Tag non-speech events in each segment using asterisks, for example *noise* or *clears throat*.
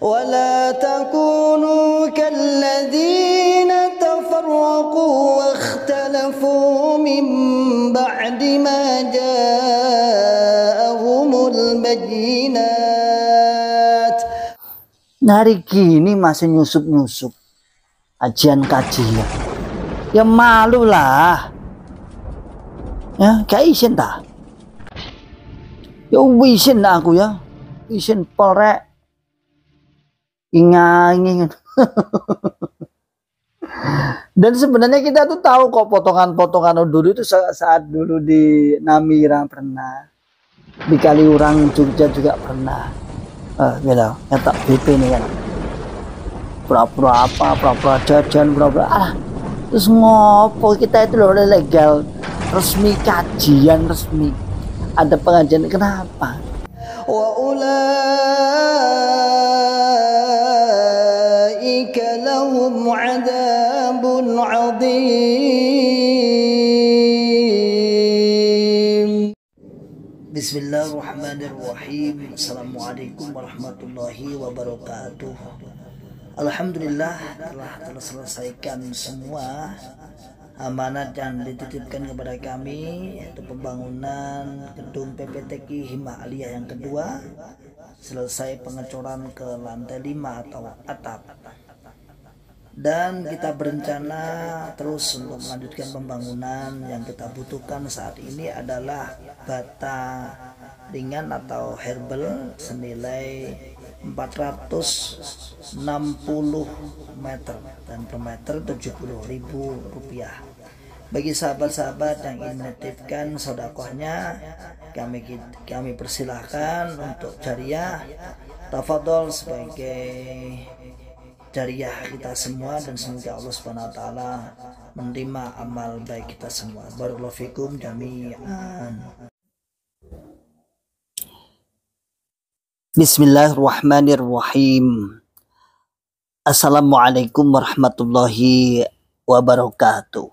ولا تكونوا كالذين تفرقوا واختلفوا من بعد ما جاءهم البينات Nari gini masih nyusup-nyusup Ajian kajian Ya malu lah Ya kayak isin dah, Ya isin aku ya Isin polrek ingangi *laughs* dan sebenarnya kita tuh tahu kok potongan-potongan dulu itu saat dulu di Namira pernah di Kaliurang Jogja juga pernah eh gitu nyetak BP nih kan pura-pura apa pura-pura jajan pura-pura ah terus ngopo kita itu loh legal resmi kajian resmi ada pengajian kenapa wa Bismillahirrahmanirrahim Assalamualaikum warahmatullahi wabarakatuh Alhamdulillah telah terselesaikan semua amanat yang dititipkan kepada kami yaitu pembangunan gedung PPTK Hima Aliyah yang kedua selesai pengecoran ke lantai 5 atau atap dan kita berencana terus untuk melanjutkan pembangunan yang kita butuhkan saat ini adalah bata ringan atau herbal senilai 460 meter dan per meter 70.000 rupiah bagi sahabat-sahabat yang ingin menitipkan sodakohnya kami kami persilahkan untuk jariah tafadol sebagai jariah kita semua dan semoga Allah Subhanahu wa taala menerima amal baik kita semua. Barakallahu fikum jami'an. Bismillahirrahmanirrahim. Assalamualaikum warahmatullahi wabarakatuh.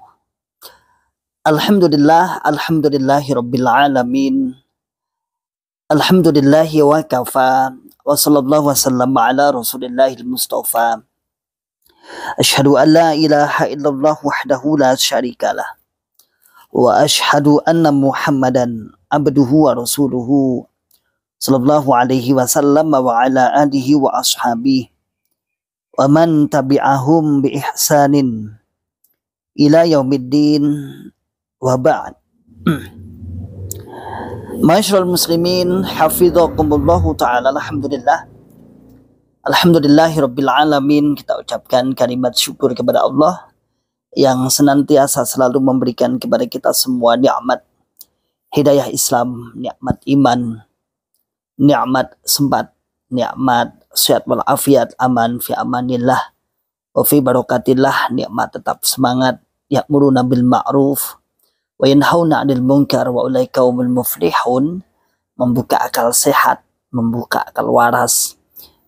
Alhamdulillah, alhamdulillahi rabbil alamin. Alhamdulillahi wa kafa wa sallallahu wa sallam ala rasulillahil mustafa أشهد أن لا إله إلا الله وحده لا شريك له وأشهد أن محمدا عبده ورسوله صلى الله عليه وسلم وعلى آله وأصحابه ومن تبعهم بإحسان إلى يوم الدين وبعد *clears throat* معاشر المسلمين حفظكم الله تعالى الحمد لله Alhamdulillahirrabbilalamin kita ucapkan kalimat syukur kepada Allah yang senantiasa selalu memberikan kepada kita semua nikmat hidayah Islam, nikmat iman, nikmat sempat, nikmat sehat wal afiat, aman fi amanillah, wa fi barokatillah, nikmat tetap semangat, ya'muruna bil ma'ruf, wa yanhauna 'anil munkar wa ulaika humul muflihun, membuka akal sehat, membuka akal waras,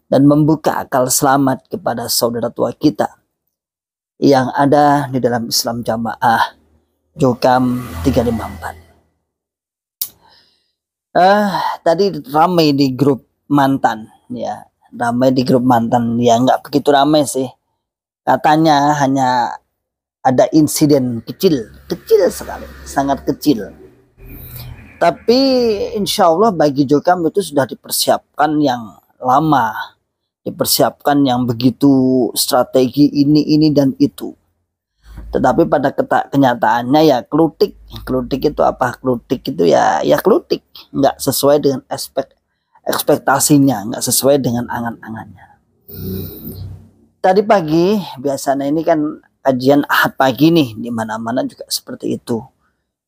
dan membuka akal selamat kepada saudara tua kita yang ada di dalam Islam Jamaah Jokam 354. Uh, ah, tadi ramai di grup mantan ya ramai di grup mantan ya nggak begitu ramai sih katanya hanya ada insiden kecil kecil sekali sangat kecil tapi insya Allah bagi Jokam itu sudah dipersiapkan yang lama dipersiapkan ya, yang begitu strategi ini ini dan itu tetapi pada keta kenyataannya ya klutik klutik itu apa klutik itu ya ya klutik nggak sesuai dengan aspek ekspektasinya nggak sesuai dengan angan-angannya tadi pagi biasanya ini kan kajian ahad pagi nih di mana-mana juga seperti itu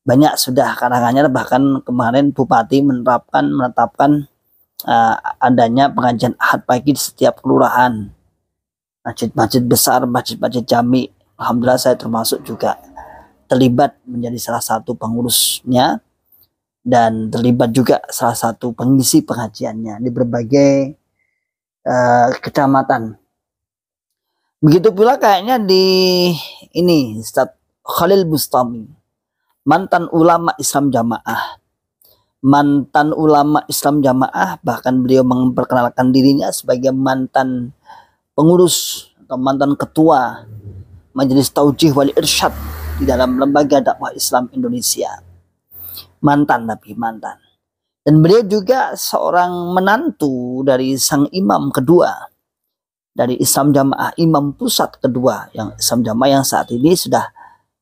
banyak sudah karangannya bahkan kemarin bupati menerapkan menetapkan uh, adanya pengajian ahad pagi di setiap kelurahan masjid-masjid besar masjid-masjid jami alhamdulillah saya termasuk juga terlibat menjadi salah satu pengurusnya dan terlibat juga salah satu pengisi pengajiannya di berbagai uh, kecamatan. Begitu pula kayaknya di ini Ustaz Khalil Bustami, mantan ulama Islam Jamaah mantan ulama Islam Jamaah bahkan beliau memperkenalkan dirinya sebagai mantan pengurus atau mantan ketua Majelis Taujih Wali Irsyad di dalam lembaga dakwah Islam Indonesia mantan tapi mantan dan beliau juga seorang menantu dari sang imam kedua dari Islam Jamaah Imam Pusat kedua yang Islam Jamaah yang saat ini sudah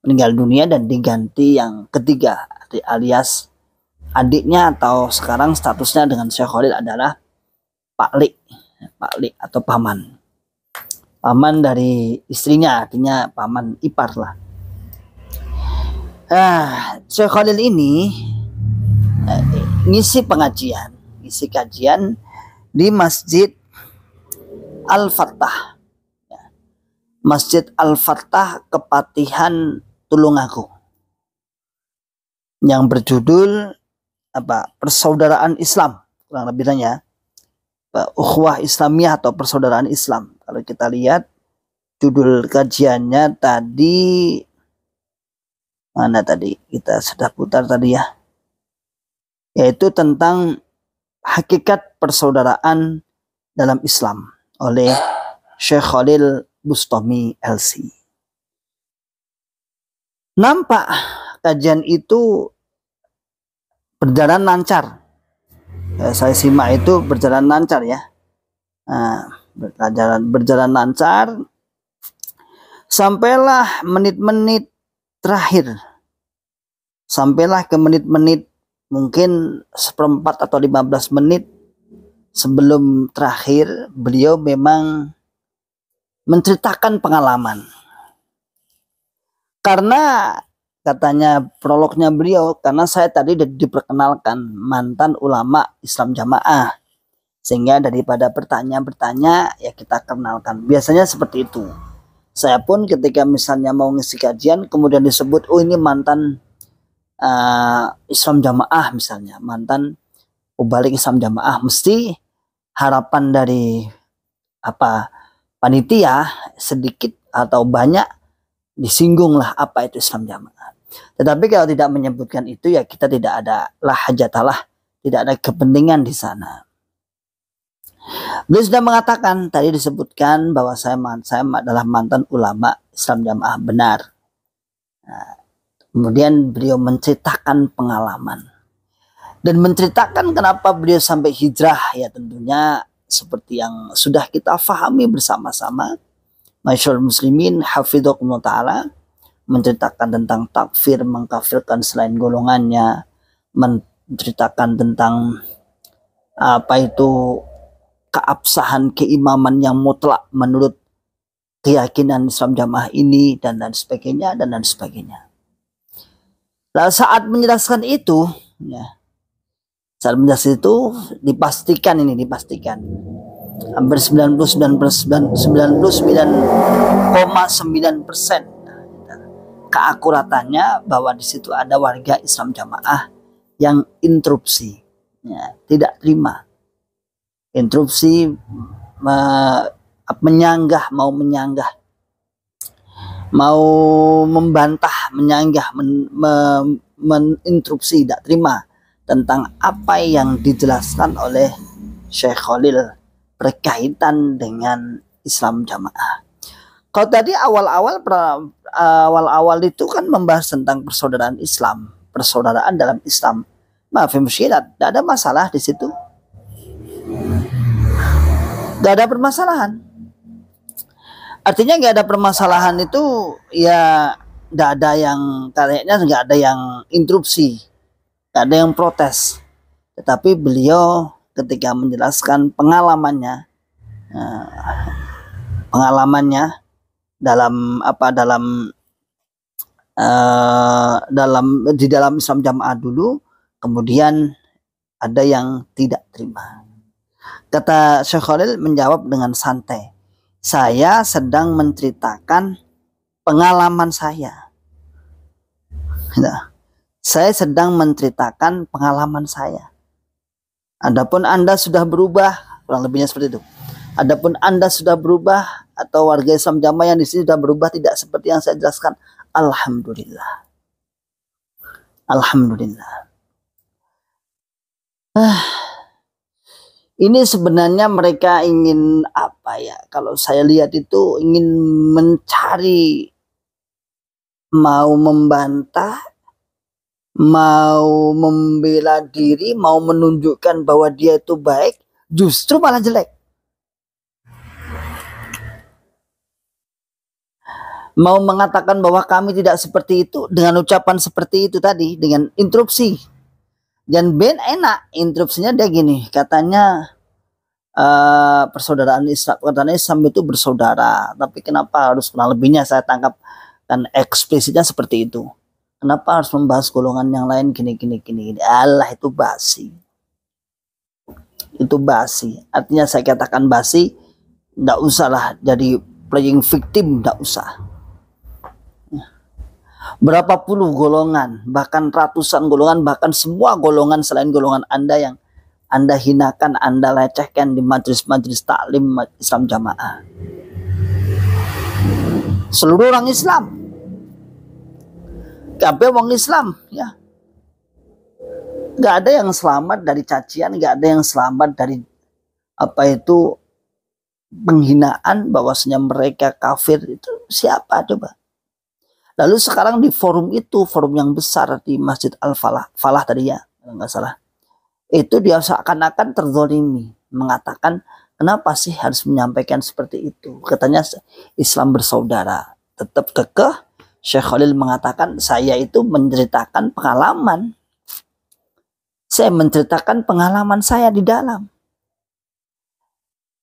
meninggal dunia dan diganti yang ketiga alias adiknya atau sekarang statusnya dengan Syekh Khalid adalah Pak Lik, Pak Lik atau paman. Paman dari istrinya, artinya paman ipar lah. Ah, Syekh Khalil ini eh, ngisi pengajian, ngisi kajian di Masjid Al-Fattah. Ya. Masjid Al-Fattah Kepatihan Tulungagung yang berjudul apa persaudaraan Islam kurang lebihnya ukhuwah Islamiyah atau persaudaraan Islam. Kalau kita lihat judul kajiannya tadi mana tadi kita sudah putar tadi ya yaitu tentang hakikat persaudaraan dalam Islam oleh Syekh Khalil Bustami LC. Nampak kajian itu berjalan lancar ya, saya simak itu berjalan lancar ya berjalan berjalan lancar sampailah menit-menit terakhir sampailah ke menit-menit mungkin seperempat atau lima belas menit sebelum terakhir beliau memang menceritakan pengalaman karena katanya prolognya beliau karena saya tadi diperkenalkan mantan ulama Islam Jamaah sehingga daripada pertanyaan bertanya ya kita kenalkan biasanya seperti itu saya pun ketika misalnya mau ngisi kajian kemudian disebut oh ini mantan uh, Islam Jamaah misalnya mantan ubalik Islam Jamaah mesti harapan dari apa panitia sedikit atau banyak disinggunglah apa itu Islam jamaah. Tetapi kalau tidak menyebutkan itu ya kita tidak ada lah hajatalah, tidak ada kepentingan di sana. Beliau sudah mengatakan tadi disebutkan bahwa saya, saya adalah mantan ulama Islam jamaah benar. Nah, kemudian beliau menceritakan pengalaman dan menceritakan kenapa beliau sampai hijrah ya tentunya seperti yang sudah kita fahami bersama-sama Masyur Muslimin Hafidhukum Ta'ala menceritakan tentang takfir, mengkafirkan selain golongannya, menceritakan tentang apa itu keabsahan keimaman yang mutlak menurut keyakinan Islam jamaah ini dan dan sebagainya dan dan sebagainya. Nah, saat menjelaskan itu, ya, saat menjelaskan itu dipastikan ini dipastikan hampir 99,9 persen keakuratannya bahwa di situ ada warga Islam jamaah yang interupsi ya, tidak terima interupsi me, menyanggah mau menyanggah mau membantah menyanggah men, me, meninterupsi tidak terima tentang apa yang dijelaskan oleh Syekh Khalil berkaitan dengan Islam jamaah. Kalau tadi awal-awal awal-awal itu kan membahas tentang persaudaraan Islam, persaudaraan dalam Islam. Maaf, ya, syirat, tidak ada masalah di situ. Tidak ada permasalahan. Artinya nggak ada permasalahan itu ya nggak ada yang kayaknya nggak ada yang interupsi, nggak ada yang protes. Tetapi beliau ketika menjelaskan pengalamannya eh, pengalamannya dalam apa dalam uh, dalam di dalam Islam jamaah dulu kemudian ada yang tidak terima kata Syekh Khalil menjawab dengan santai saya sedang menceritakan pengalaman saya nah, saya sedang menceritakan pengalaman saya Adapun Anda sudah berubah, kurang lebihnya seperti itu. Adapun Anda sudah berubah atau warga Islam jamaah yang di sini sudah berubah tidak seperti yang saya jelaskan, alhamdulillah. Alhamdulillah. Ah. Ini sebenarnya mereka ingin apa ya? Kalau saya lihat itu ingin mencari mau membantah mau membela diri, mau menunjukkan bahwa dia itu baik, justru malah jelek. Mau mengatakan bahwa kami tidak seperti itu dengan ucapan seperti itu tadi, dengan interupsi. Dan Ben enak, interupsinya dia gini, katanya uh, persaudaraan Islam, katanya Islam itu bersaudara, tapi kenapa harus kenal lebihnya? Saya tangkap dan eksplisitnya seperti itu. Kenapa harus membahas golongan yang lain gini gini gini? gini. Allah itu basi. Itu basi. Artinya saya katakan basi, ndak usahlah jadi playing victim, ndak usah. Ya. Berapa puluh golongan, bahkan ratusan golongan, bahkan semua golongan selain golongan Anda yang Anda hinakan, Anda lecehkan di majelis-majelis taklim Islam jamaah. Seluruh orang Islam Kabeh wong Islam ya. Nggak ada yang selamat dari cacian, nggak ada yang selamat dari apa itu penghinaan bahwasanya mereka kafir itu siapa coba? Lalu sekarang di forum itu, forum yang besar di Masjid Al-Falah, Falah tadi ya, nggak salah. Itu dia seakan-akan terzolimi, mengatakan kenapa sih harus menyampaikan seperti itu? Katanya Islam bersaudara, tetap kekeh, Syekh Khalil mengatakan, saya itu menceritakan pengalaman. Saya menceritakan pengalaman saya di dalam.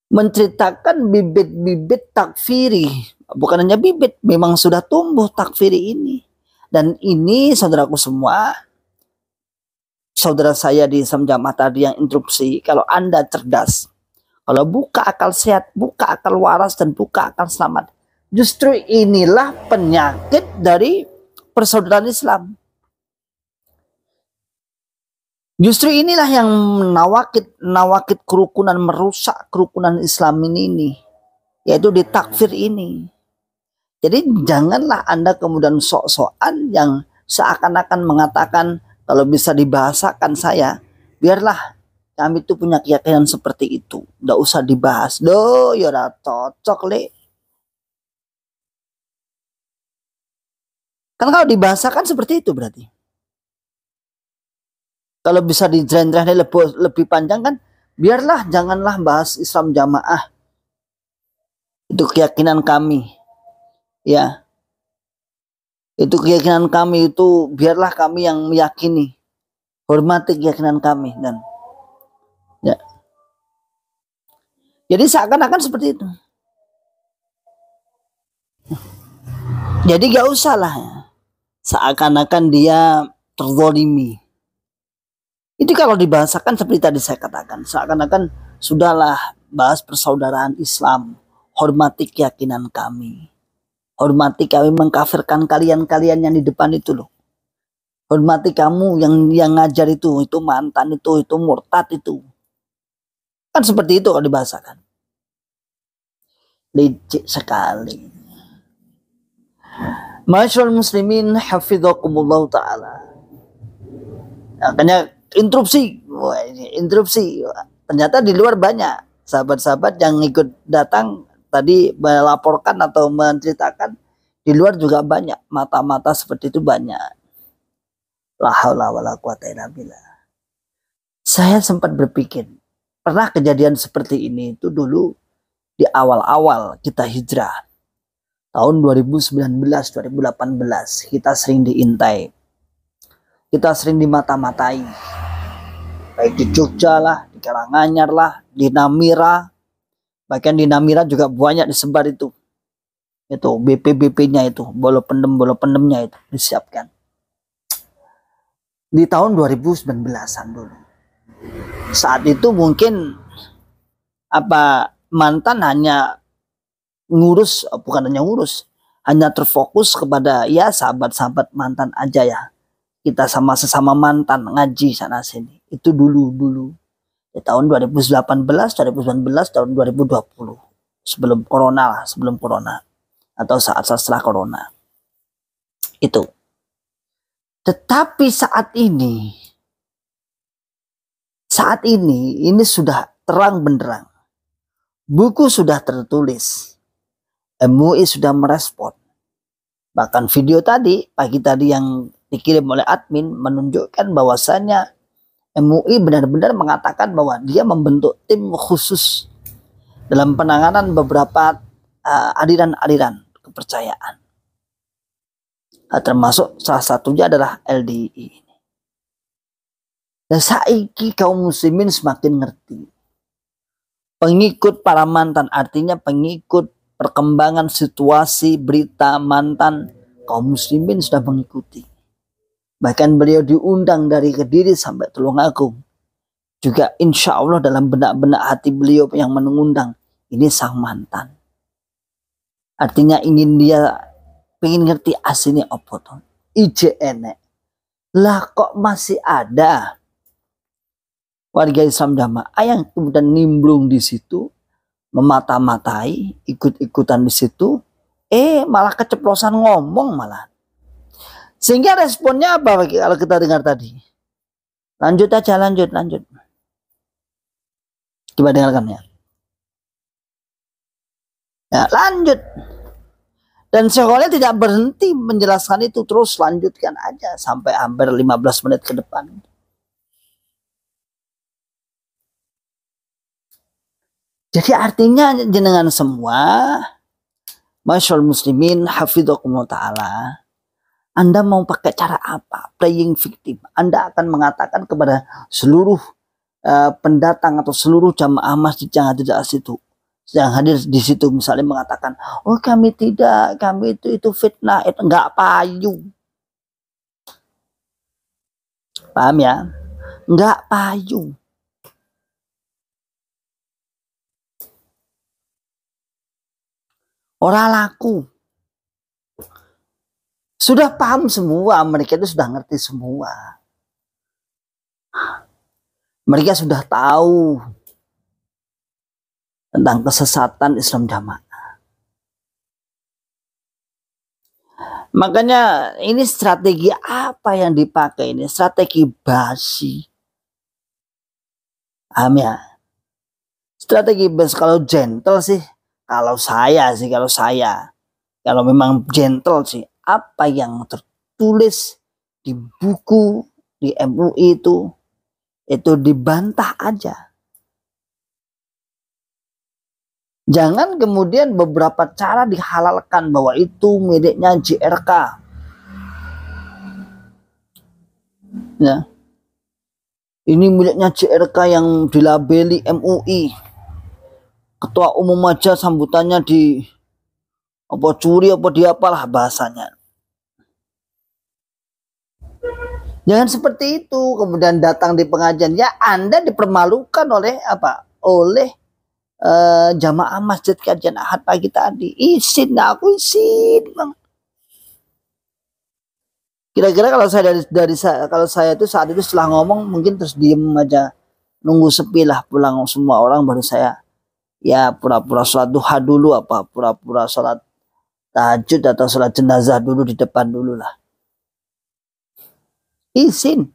Menceritakan bibit-bibit takfiri. Bukan hanya bibit, memang sudah tumbuh takfiri ini. Dan ini saudaraku semua, saudara saya di jamaah tadi yang interupsi, kalau Anda cerdas, kalau buka akal sehat, buka akal waras, dan buka akal selamat, Justru inilah penyakit dari persaudaraan Islam. Justru inilah yang menawakit nawakit kerukunan merusak kerukunan Islam ini, ini yaitu di takfir ini. Jadi janganlah Anda kemudian sok-sokan yang seakan-akan mengatakan kalau bisa dibahasakan saya, biarlah kami itu punya keyakinan seperti itu. Tidak usah dibahas. Doh, ya cocok, Le. Kan kalau dibahasakan seperti itu berarti. Kalau bisa dijrendrahnya lebih, lebih panjang kan biarlah janganlah bahas Islam jamaah. Itu keyakinan kami. Ya. Itu keyakinan kami itu biarlah kami yang meyakini. Hormati keyakinan kami dan ya. Jadi seakan-akan seperti itu. Jadi gak usah lah. Ya seakan-akan dia terzolimi. Itu kalau dibahasakan seperti tadi saya katakan, seakan-akan sudahlah bahas persaudaraan Islam, hormati keyakinan kami. Hormati kami mengkafirkan kalian-kalian yang di depan itu loh. Hormati kamu yang yang ngajar itu, itu mantan itu, itu murtad itu. Kan seperti itu kalau dibahasakan. Licik sekali. Masyarakat muslimin hafidhakumullah ta'ala. Makanya nah, interupsi, interupsi. Ternyata di luar banyak sahabat-sahabat yang ikut datang tadi melaporkan atau menceritakan di luar juga banyak mata-mata seperti itu banyak. La haula wala quwata illa Saya sempat berpikir, pernah kejadian seperti ini itu dulu di awal-awal kita hijrah tahun 2019, 2018 kita sering diintai. Kita sering dimata-matai. Baik di Jogja lah, di Karanganyar lah, di Namira. Bahkan di Namira juga banyak disebar itu. Itu BPBP-nya itu, bolo pendem bolo pendemnya itu disiapkan. Di tahun 2019-an dulu. Saat itu mungkin apa mantan hanya ngurus bukan hanya ngurus hanya terfokus kepada ya sahabat-sahabat mantan aja ya kita sama sesama mantan ngaji sana sini itu dulu dulu di ya, tahun 2018 2019 tahun 2020 sebelum corona lah sebelum corona atau saat setelah corona itu tetapi saat ini saat ini ini sudah terang benderang buku sudah tertulis MUI sudah merespon. Bahkan video tadi, pagi tadi yang dikirim oleh admin menunjukkan bahwasannya MUI benar-benar mengatakan bahwa dia membentuk tim khusus dalam penanganan beberapa eh, aliran-aliran uh, kepercayaan. Uh, termasuk salah satunya adalah LDI. Dan saiki kaum muslimin semakin ngerti. Pengikut para mantan artinya pengikut perkembangan situasi berita mantan kaum muslimin sudah mengikuti. Bahkan beliau diundang dari Kediri sampai Tulungagung. Juga insya Allah dalam benak-benak hati beliau yang mengundang ini sang mantan. Artinya ingin dia ingin ngerti aslinya opo tuh. Ije Lah kok masih ada warga Islam jamaah yang kemudian nimbrung di situ memata-matai, ikut-ikutan di situ, eh malah keceplosan ngomong malah. Sehingga responnya apa kalau kita dengar tadi? Lanjut aja, lanjut, lanjut. Coba dengarkan ya. Ya, lanjut. Dan sekolahnya tidak berhenti menjelaskan itu terus lanjutkan aja sampai hampir 15 menit ke depan. Jadi artinya jenengan semua, masyal muslimin, hafidhukumullah ta'ala, anda mau pakai cara apa? Playing victim. Anda akan mengatakan kepada seluruh uh, pendatang atau seluruh jamaah masjid yang hadir di situ, yang hadir di situ misalnya mengatakan, oh kami tidak, kami itu itu fitnah, itu enggak payu. Paham ya? Enggak payu. Ora laku. Sudah paham semua, mereka itu sudah ngerti semua. Mereka sudah tahu tentang kesesatan Islam jamaah. Makanya ini strategi apa yang dipakai ini? Strategi basi. Amin ya? Strategi basi kalau gentle sih kalau saya sih, kalau saya, kalau memang gentle sih, apa yang tertulis di buku di MUI itu, itu dibantah aja. Jangan kemudian beberapa cara dihalalkan bahwa itu miliknya JRK. Ya. Ini miliknya JRK yang dilabeli MUI ketua umum aja sambutannya di apa curi apa di apalah bahasanya jangan seperti itu kemudian datang di pengajian ya anda dipermalukan oleh apa oleh eh, jamaah masjid kajian ahad pagi tadi izin aku izin kira-kira kalau saya dari, dari saya, kalau saya itu saat itu setelah ngomong mungkin terus diem aja nunggu sepi lah pulang semua orang baru saya ya pura-pura sholat duha dulu apa pura-pura sholat tahajud atau sholat jenazah dulu di depan dulu lah izin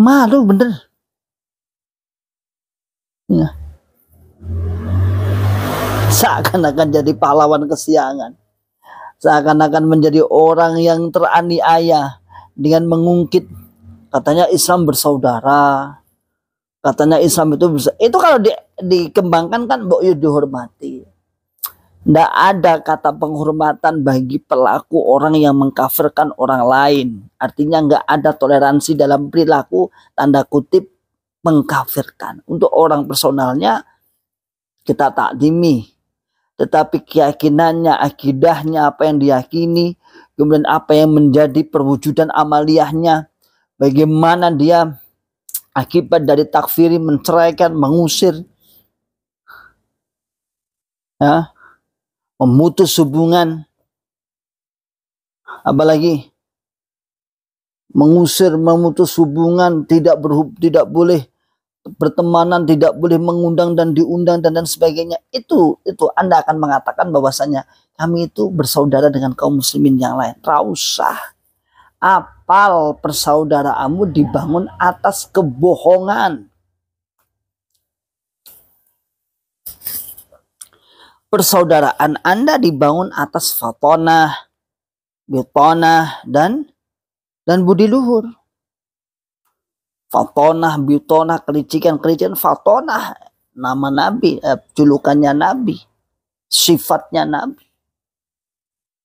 malu bener ya. seakan-akan jadi pahlawan kesiangan seakan-akan menjadi orang yang teraniaya dengan mengungkit katanya Islam bersaudara katanya Islam itu bisa itu kalau di dikembangkan kan Mbok Yu dihormati. Tidak ada kata penghormatan bagi pelaku orang yang mengkafirkan orang lain. Artinya nggak ada toleransi dalam perilaku tanda kutip mengkafirkan. Untuk orang personalnya kita tak takdimi. Tetapi keyakinannya, akidahnya, apa yang diyakini, kemudian apa yang menjadi perwujudan amaliyahnya, bagaimana dia akibat dari takfiri, menceraikan, mengusir, ya, memutus hubungan, apalagi mengusir, memutus hubungan, tidak berhub, tidak boleh pertemanan, tidak boleh mengundang dan diundang dan dan sebagainya. Itu itu Anda akan mengatakan bahwasanya kami itu bersaudara dengan kaum muslimin yang lain. Rausah. Apal persaudaraanmu dibangun atas kebohongan. persaudaraan Anda dibangun atas fatonah, bitonah, dan dan budi luhur. Fatonah, bitonah, kelicikan-kelicikan, fatonah nama Nabi, eh, julukannya Nabi, sifatnya Nabi.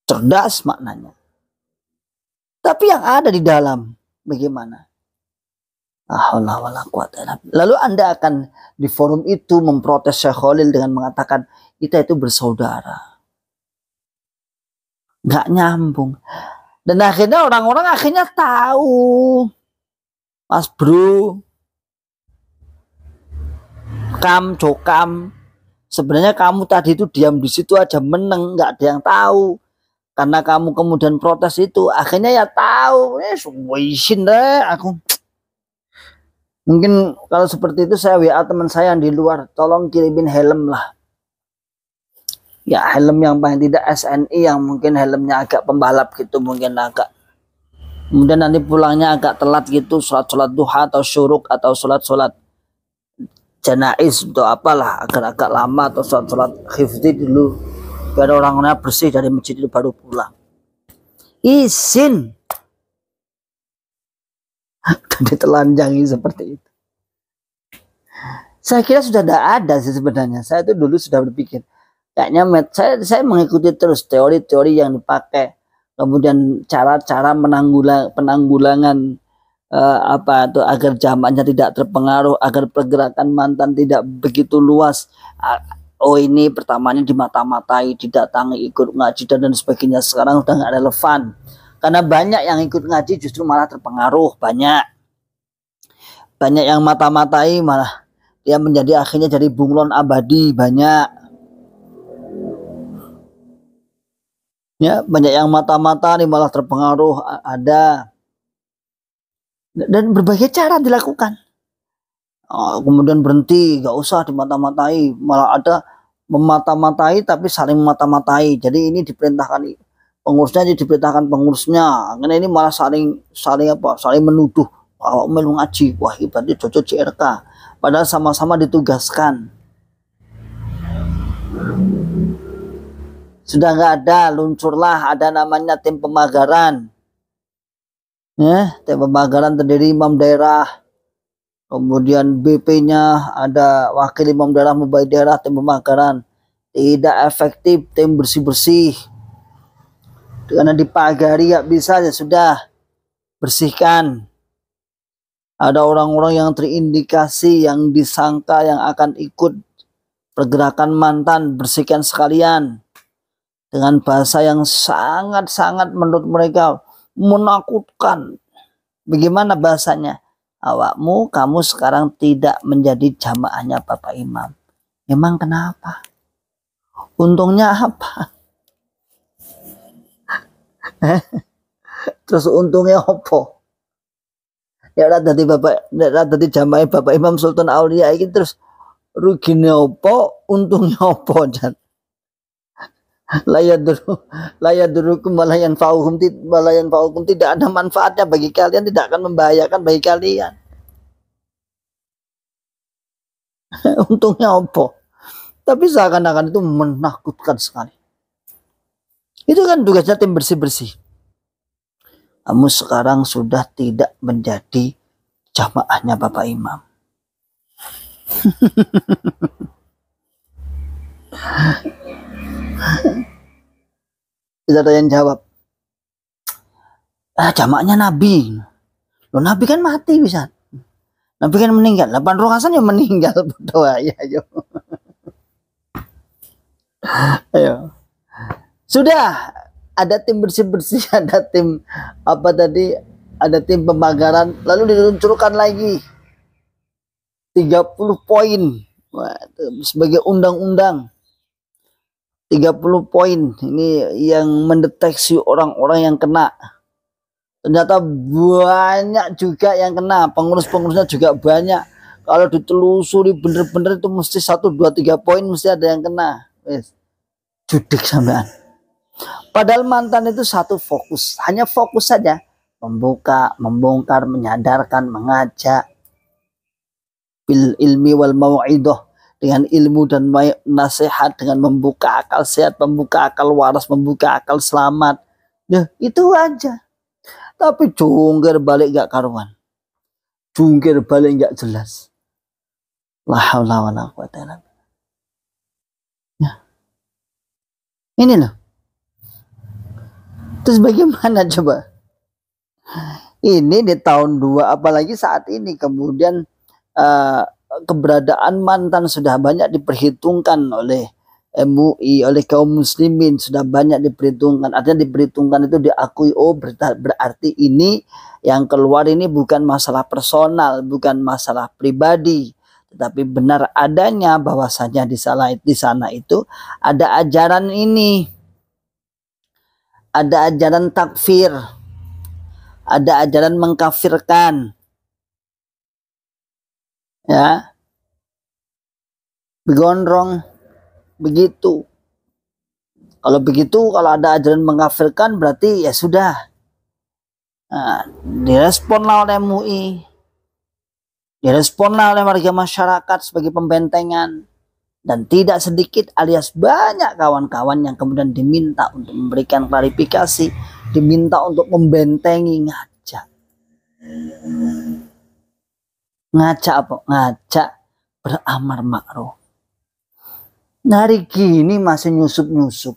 Cerdas maknanya. Tapi yang ada di dalam bagaimana? Lalu Anda akan di forum itu memprotes Syekh Khalil dengan mengatakan kita itu bersaudara. Gak nyambung. Dan akhirnya orang-orang akhirnya tahu. Mas bro. Kam, jokam. Sebenarnya kamu tadi itu diam di situ aja meneng. Gak ada yang tahu. Karena kamu kemudian protes itu. Akhirnya ya tahu. Eh, wisin deh aku. Mungkin kalau seperti itu saya WA teman saya yang di luar. Tolong kirimin helm lah ya helm yang paling tidak SNI yang mungkin helmnya agak pembalap gitu mungkin agak kemudian nanti pulangnya agak telat gitu sholat sholat duha atau syuruk atau sholat sholat janais atau apalah agar agak lama atau sholat sholat khifti dulu biar orang-orangnya bersih dari masjid itu baru pulang izin *laughs* dan telanjangi seperti itu saya kira sudah tidak ada sih sebenarnya saya itu dulu sudah berpikir kayaknya met saya saya mengikuti terus teori-teori yang dipakai kemudian cara-cara menanggulang penanggulangan eh, apa itu agar zamannya tidak terpengaruh agar pergerakan mantan tidak begitu luas ah, oh ini pertamanya di mata matai tidak didatangi ikut ngaji dan, dan sebagainya sekarang sudah nggak relevan karena banyak yang ikut ngaji justru malah terpengaruh banyak banyak yang mata-matai malah dia menjadi akhirnya jadi bunglon abadi banyak Ya, banyak yang mata-mata nih malah terpengaruh ada dan berbagai cara dilakukan. Oh, kemudian berhenti, gak usah dimata-matai, malah ada memata-matai tapi saling mata-matai. Jadi ini diperintahkan pengurusnya, jadi diperintahkan pengurusnya. Karena ini malah saling saling apa? Saling menuduh. bahwa melu ngaji, wah ibaratnya cocok CRK. Padahal sama-sama ditugaskan. Sudah nggak ada, luncurlah ada namanya tim pemagaran. Ya, tim pemagaran terdiri imam daerah, kemudian BP-nya ada wakil imam daerah, mubai daerah, tim pemagaran. Tidak efektif tim bersih-bersih. Karena dipagari ya bisa ya sudah bersihkan. Ada orang-orang yang terindikasi yang disangka yang akan ikut pergerakan mantan bersihkan sekalian dengan bahasa yang sangat-sangat menurut mereka menakutkan. Bagaimana bahasanya? Awakmu, kamu sekarang tidak menjadi jamaahnya Bapak Imam. Memang kenapa? Untungnya apa? *laughs* Terus untungnya opo? Ya ora tadi Bapak, ora tadi jamaah Bapak Imam Sultan Aulia iki terus rugi neopo, untungnya neopo Jan? dulu, dulu walayan fauhum walayan fauhum tidak ada manfaatnya bagi kalian tidak akan membahayakan bagi kalian *laughs* untungnya opo tapi seakan-akan itu menakutkan sekali itu kan tugasnya tim bersih-bersih kamu sekarang sudah tidak menjadi jamaahnya Bapak Imam *laughs* Tidak ada yang jawab. Ah, jamaknya Nabi. Loh, Nabi kan mati bisa. Nabi kan meninggal. delapan roh Hasan yang meninggal *laughs* berdoa ya yo. Ayo. Sudah ada tim bersih-bersih, *laughs* ada tim apa tadi? Ada tim pembakaran, lalu diluncurkan lagi 30 poin sebagai undang-undang 30 poin ini yang mendeteksi orang-orang yang kena ternyata banyak juga yang kena pengurus-pengurusnya juga banyak kalau ditelusuri bener-bener itu mesti 1, 2, 3 poin mesti ada yang kena judik sampean padahal mantan itu satu fokus hanya fokus saja membuka, membongkar, menyadarkan, mengajak bil ilmi wal mau'idah dengan ilmu dan nasihat dengan membuka akal sehat, membuka akal waras, membuka akal selamat. Ya, itu aja. Tapi jungkir balik gak karuan. Jungkir balik gak jelas. La haula wala quwata ya. Ini loh. Terus bagaimana coba? Ini di tahun 2 apalagi saat ini kemudian uh, keberadaan mantan sudah banyak diperhitungkan oleh MUI oleh kaum muslimin sudah banyak diperhitungkan artinya diperhitungkan itu diakui oh berarti ini yang keluar ini bukan masalah personal bukan masalah pribadi tetapi benar adanya bahwasanya di sana di sana itu ada ajaran ini ada ajaran takfir ada ajaran mengkafirkan ya begondrong begitu kalau begitu kalau ada ajaran mengafirkan, berarti ya sudah nah, diresponlah oleh MUI diresponlah oleh warga masyarakat sebagai pembentengan dan tidak sedikit alias banyak kawan-kawan yang kemudian diminta untuk memberikan klarifikasi, diminta untuk membentengi ngajak ngajak apa ngajak beramar makruh nari hari gini masih nyusup nyusup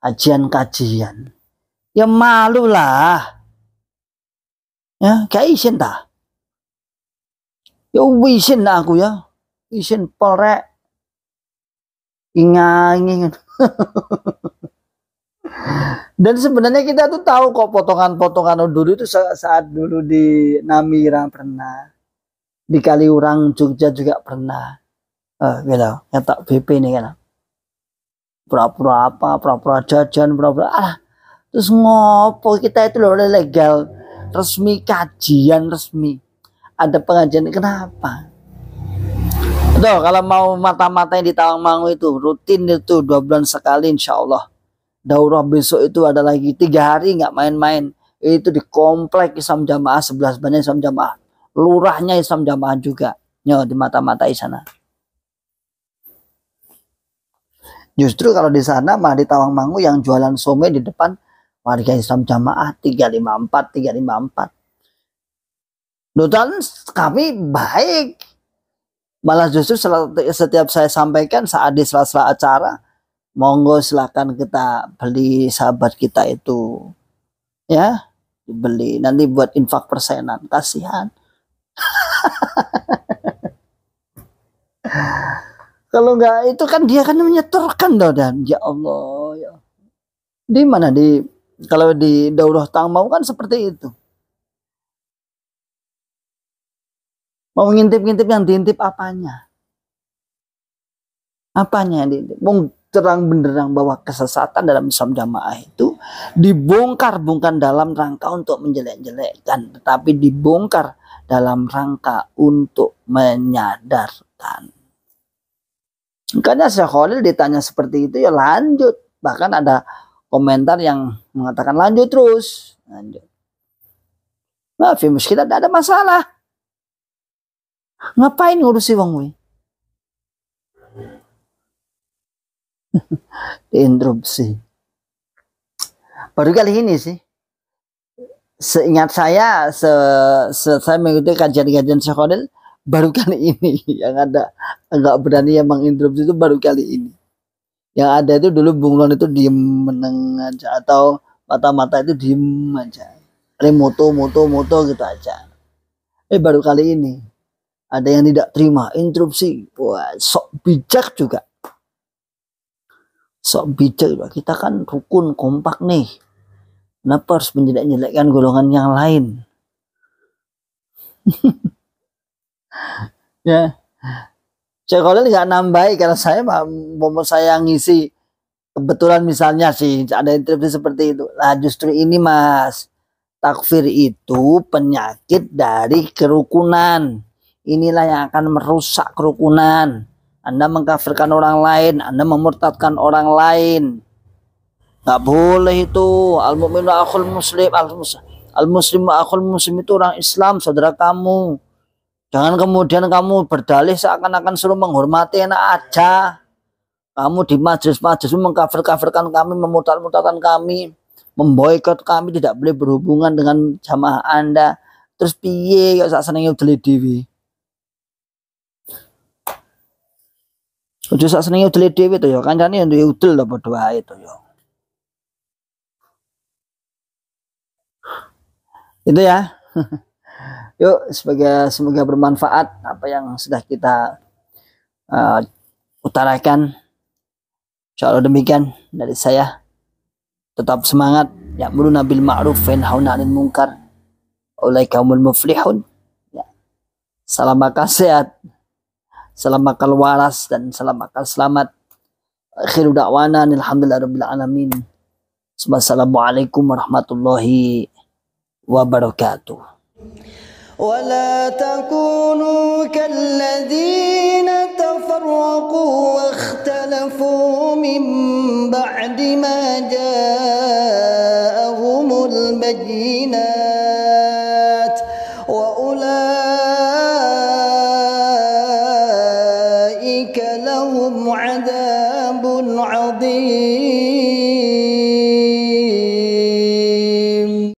kajian kajian ya malu lah ya kayak isin ta ya isin lah aku ya isin polrek ingat *laughs* dan sebenarnya kita tuh tahu kok potongan-potongan dulu itu saat, saat dulu di Namira pernah di orang Jogja juga pernah eh gitu nyetak BP nih kan pura-pura apa pura-pura jajan pura-pura ah terus ngopo kita itu loh legal resmi kajian resmi ada pengajian kenapa Tuh, kalau mau mata-mata yang di Tawangmangu itu rutin itu dua bulan sekali insya Allah. Daurah besok itu ada lagi tiga hari nggak main-main. Itu di komplek Islam Jamaah sebelas Banyak Islam Jamaah lurahnya Islam jamaah juga nyo di mata-mata di sana. Justru kalau di sana mah di Tawang Mangu yang jualan somai di depan warga Islam jamaah 354 354. Dutan kami baik. Malah justru setiap saya sampaikan saat di sela-sela acara, monggo silahkan kita beli sahabat kita itu. Ya, dibeli nanti buat infak persenan. Kasihan *laughs* Kalau enggak itu kan dia kan menyetorkan dong dan ya Allah ya. Di mana di kalau di daurah tangmau kan seperti itu. Mau ngintip-ngintip yang diintip apanya? Apanya yang diintip? Mau terang benderang bahwa kesesatan dalam Islam jamaah itu dibongkar bukan dalam rangka untuk menjelek-jelekkan, tetapi dibongkar dalam rangka untuk menyadarkan. Makanya Syekh Khalil ditanya seperti itu ya lanjut. Bahkan ada komentar yang mengatakan lanjut terus. Lanjut. Nah, film kita tidak ada masalah. Ngapain ngurusi wong kuwi? *laughs* Diinterupsi. Baru kali ini sih seingat saya se, se saya mengikuti kajian-kajian sekolah baru kali *laughs* ini yang ada nggak berani yang mengintrupsi itu baru kali ini yang ada itu dulu bunglon itu diem meneng aja atau mata-mata itu diem aja ini moto moto moto gitu aja eh baru kali ini ada yang tidak terima interupsi wah sok bijak juga sok bijak juga kita kan rukun kompak nih Kenapa harus menjelek-jelekkan golongan yang lain? *laughs* ya. Saya kalau nggak nambahi karena saya mau saya ngisi kebetulan misalnya sih ada interview seperti itu. Nah justru ini mas takfir itu penyakit dari kerukunan. Inilah yang akan merusak kerukunan. Anda mengkafirkan orang lain, Anda memurtadkan orang lain. Tak boleh itu al mukminu akhul muslim al muslim al muslimu akhul muslim itu orang Islam saudara kamu jangan kemudian kamu berdalih seakan-akan suruh menghormati enak aja kamu di majelis-majelis mengkafir-kafirkan kami memutar-mutarkan kami memboikot kami tidak boleh berhubungan dengan jamaah anda terus piye ya sak senenge udele dhewe Kudu sak senenge udele dhewe to ya kancane ya untuk udel lho padha wae to ya itu ya *laughs* yuk sebagai semoga bermanfaat apa yang sudah kita uh, utarakan Insya demikian dari saya tetap semangat Ya nabil ma'ruf fain hauna 'anil munkar oleh kaum muflihun ya salam akal sehat salam akal waras dan salam akal selamat akhiru da'wana alhamdulillah rabbil alamin Assalamualaikum warahmatullahi وبركاته ولا تكونوا كالذين تفرقوا واختلفوا من بعد ما جاءهم البينات